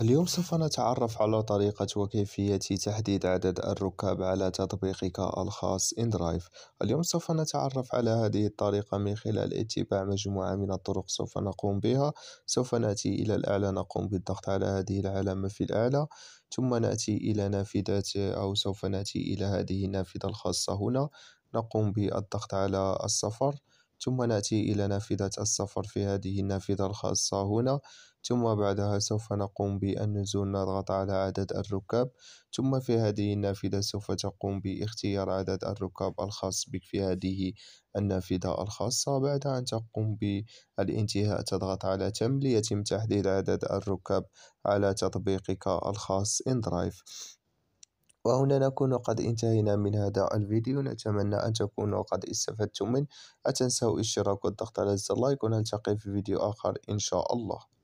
اليوم سوف نتعرف على طريقة وكيفية تحديد عدد الركاب على تطبيقك الخاص إندرايف اليوم سوف نتعرف على هذه الطريقة من خلال اتباع مجموعة من الطرق سوف نقوم بها سوف نأتي إلى الأعلى نقوم بالضغط على هذه العلامة في الأعلى ثم نأتي إلى نافذة أو سوف نأتي إلى هذه النافذة الخاصة هنا نقوم بالضغط على الصفر ثم نأتي إلى نافذة السفر في هذه النافذة الخاصة هنا ثم بعدها سوف نقوم بالنزول نضغط على عدد الركاب ثم في هذه النافذة سوف تقوم باختيار عدد الركاب الخاص بك في هذه النافذة الخاصة بعد أن تقوم بالانتهاء تضغط على تم ليتم تحديد عدد الركاب على تطبيقك الخاص إندرايف وهنا نكون قد انتهينا من هذا الفيديو نتمنى أن تكونوا قد استفدتم منه لا تنسوا الاشتراك والضغط على زر لايك ونلتقي في فيديو آخر إن شاء الله